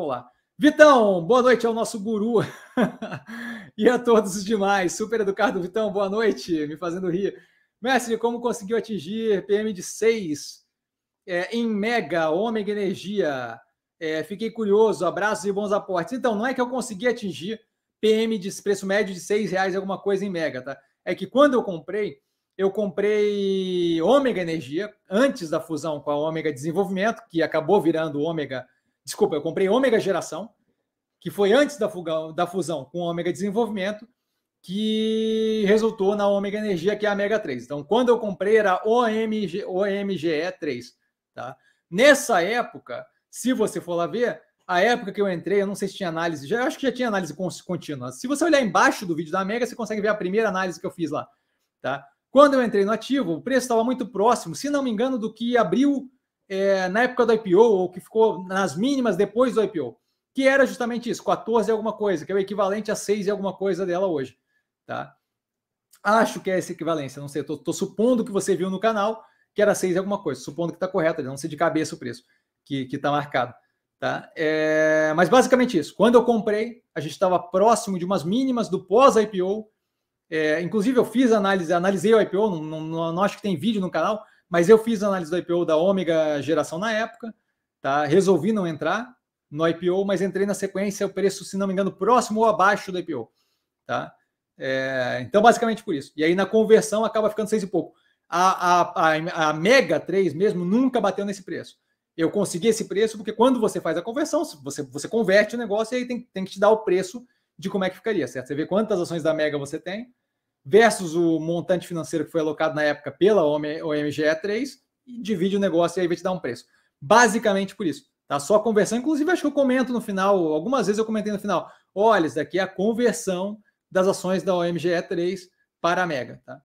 colar. Vitão, boa noite ao é nosso guru e a todos os demais. Super educado, Vitão, boa noite, me fazendo rir. Mestre, como conseguiu atingir PM de 6 é, em mega, ômega energia? É, fiquei curioso, abraços e bons aportes. Então, não é que eu consegui atingir PM de preço médio de 6 reais alguma coisa em mega, tá? É que quando eu comprei, eu comprei Ômega Energia, antes da fusão com a Ômega Desenvolvimento, que acabou virando Ômega Energia, Desculpa, eu comprei Ômega Geração, que foi antes da, da fusão com Ômega Desenvolvimento, que resultou na Ômega Energia, que é a Mega 3. Então, quando eu comprei, era OMG, OMGE3. Tá? Nessa época, se você for lá ver, a época que eu entrei, eu não sei se tinha análise, já, eu acho que já tinha análise contínua. Se você olhar embaixo do vídeo da Mega, você consegue ver a primeira análise que eu fiz lá. Tá? Quando eu entrei no ativo, o preço estava muito próximo, se não me engano, do que abriu é, na época do IPO, ou que ficou nas mínimas depois do IPO, que era justamente isso, 14 alguma coisa, que é o equivalente a 6 e alguma coisa dela hoje. Tá? Acho que é essa equivalência, não sei, estou supondo que você viu no canal que era 6 e alguma coisa, supondo que está correto, não sei de cabeça o preço que está marcado. Tá? É, mas basicamente isso. Quando eu comprei, a gente estava próximo de umas mínimas do pós-IPO. É, inclusive, eu fiz análise, analisei o IPO, não, não, não, acho que tem vídeo no canal, mas eu fiz análise do IPO da Ômega Geração na época, tá? Resolvi não entrar no IPO, mas entrei na sequência, o preço, se não me engano, próximo ou abaixo do IPO, tá? É, então, basicamente por isso. E aí, na conversão, acaba ficando seis e pouco. A, a, a, Mega 3 mesmo nunca bateu nesse preço. Eu consegui esse preço porque quando você faz a conversão, você, você converte o negócio e aí tem, tem que te dar o preço de como é que ficaria, certo? Você vê quantas ações da Mega você tem versus o montante financeiro que foi alocado na época pela OMGE3 e divide o negócio e aí vai te dar um preço. Basicamente por isso. Tá só conversão, inclusive acho que eu comento no final, algumas vezes eu comentei no final. Olha, isso daqui é a conversão das ações da OMGE3 para a Mega, tá?